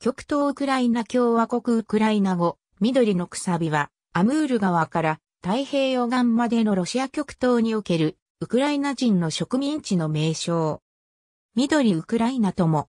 極東ウクライナ共和国ウクライナ語、緑のくさびは、アムール川から太平洋岸までのロシア極東における、ウクライナ人の植民地の名称。緑ウクライナとも。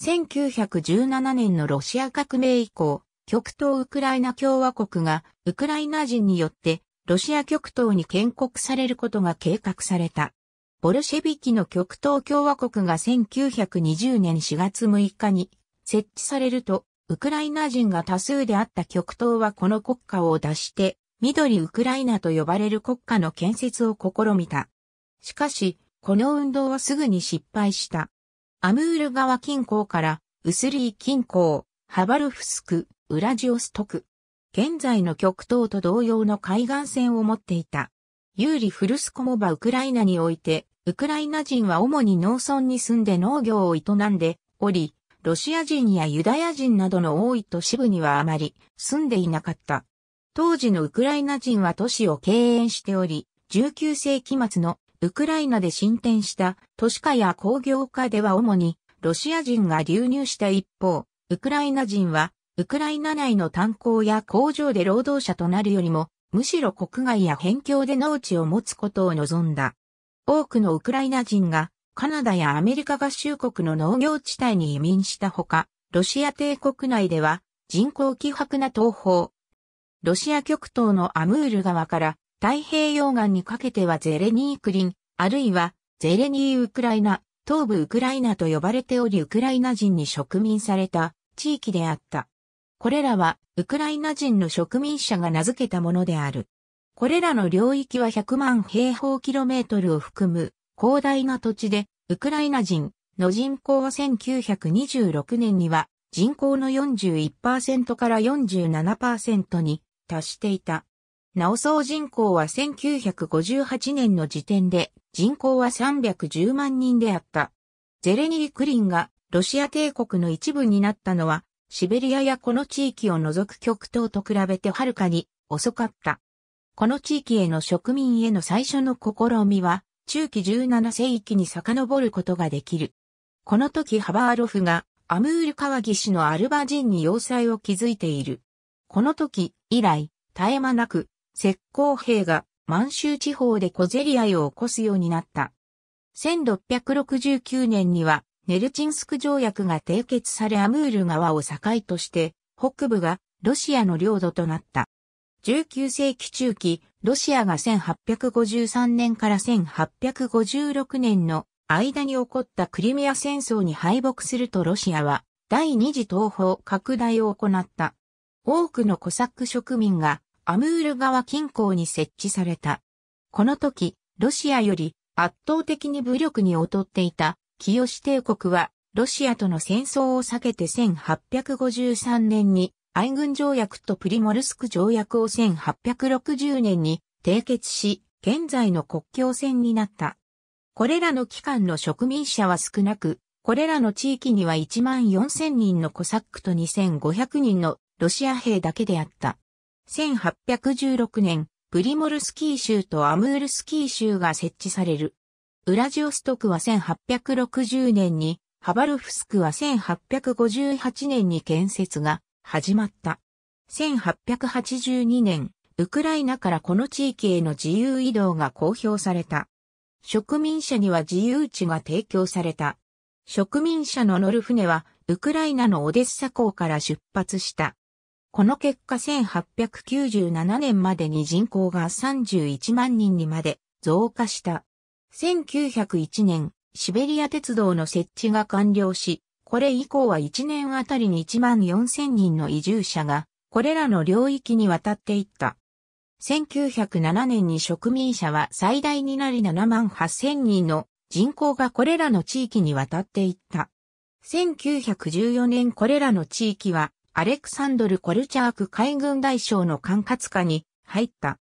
1917年のロシア革命以降、極東ウクライナ共和国が、ウクライナ人によって、ロシア極東に建国されることが計画された。ボルシェビキの極東共和国が1920年4月6日に設置されると、ウクライナ人が多数であった極東はこの国家を脱して、緑ウクライナと呼ばれる国家の建設を試みた。しかし、この運動はすぐに失敗した。アムール川近郊から、ウスリー近郊、ハバルフスク、ウラジオストク。現在の極東と同様の海岸線を持っていた。ユーリ・フルスコモバウクライナにおいて、ウクライナ人は主に農村に住んで農業を営んでおり、ロシア人やユダヤ人などの多い都市部にはあまり住んでいなかった。当時のウクライナ人は都市を敬遠しており、19世紀末のウクライナで進展した都市化や工業化では主にロシア人が流入した一方、ウクライナ人はウクライナ内の炭鉱や工場で労働者となるよりも、むしろ国外や辺境で農地を持つことを望んだ。多くのウクライナ人がカナダやアメリカ合衆国の農業地帯に移民したほか、ロシア帝国内では人口希薄な東方、ロシア極東のアムール川から太平洋岸にかけてはゼレニークリン、あるいはゼレニーウクライナ、東部ウクライナと呼ばれておりウクライナ人に植民された地域であった。これらはウクライナ人の植民者が名付けたものである。これらの領域は100万平方キロメートルを含む広大な土地で、ウクライナ人の人口は1926年には人口の41%から47%に達していた。なお総人口は1958年の時点で人口は310万人であった。ゼレニー・クリンがロシア帝国の一部になったのはシベリアやこの地域を除く極東と比べてはるかに遅かった。この地域への植民への最初の試みは中期17世紀に遡ることができる。この時ハバーロフがアムール川岸のアルバ人に要塞を築いている。この時以来、絶え間なく、石膏兵が満州地方で小競り合いを起こすようになった。1669年には、ネルチンスク条約が締結されアムール川を境として、北部がロシアの領土となった。19世紀中期、ロシアが1853年から1856年の間に起こったクリミア戦争に敗北するとロシアは第二次東方拡大を行った。多くのコサック植民がアムール川近郊に設置された。この時、ロシアより圧倒的に武力に劣っていた清帝国はロシアとの戦争を避けて1853年に愛軍条約とプリモルスク条約を1860年に締結し、現在の国境線になった。これらの機関の植民者は少なく、これらの地域には1万4000人のコサックと2500人のロシア兵だけであった。1816年、プリモルスキー州とアムールスキー州が設置される。ウラジオストクは1860年に、ハバロフスクは1858年に建設が始まった。1882年、ウクライナからこの地域への自由移動が公表された。植民者には自由地が提供された。植民者の乗る船は、ウクライナのオデッサ港から出発した。この結果1897年までに人口が31万人にまで増加した。1901年、シベリア鉄道の設置が完了し、これ以降は1年あたりに1万4000人の移住者が、これらの領域に渡っていった。1907年に植民者は最大になり7万8000人の人口がこれらの地域に渡っていった。1914年これらの地域はアレクサンドル・コルチャーク海軍大将の管轄下に入った。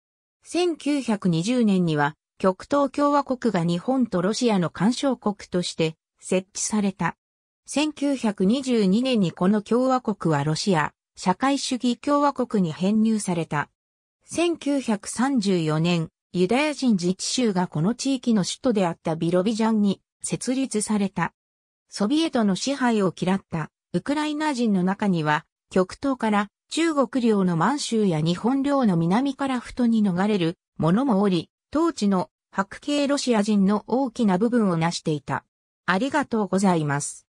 1920年には極東共和国が日本とロシアの干渉国として設置された。1922年にこの共和国はロシア、社会主義共和国に編入された。1934年、ユダヤ人自治州がこの地域の首都であったビロビジャンに設立された。ソビエトの支配を嫌ったウクライナ人の中には、極東から中国領の満州や日本領の南からふとに逃れる者もおり、当地の白系ロシア人の大きな部分を成していた。ありがとうございます。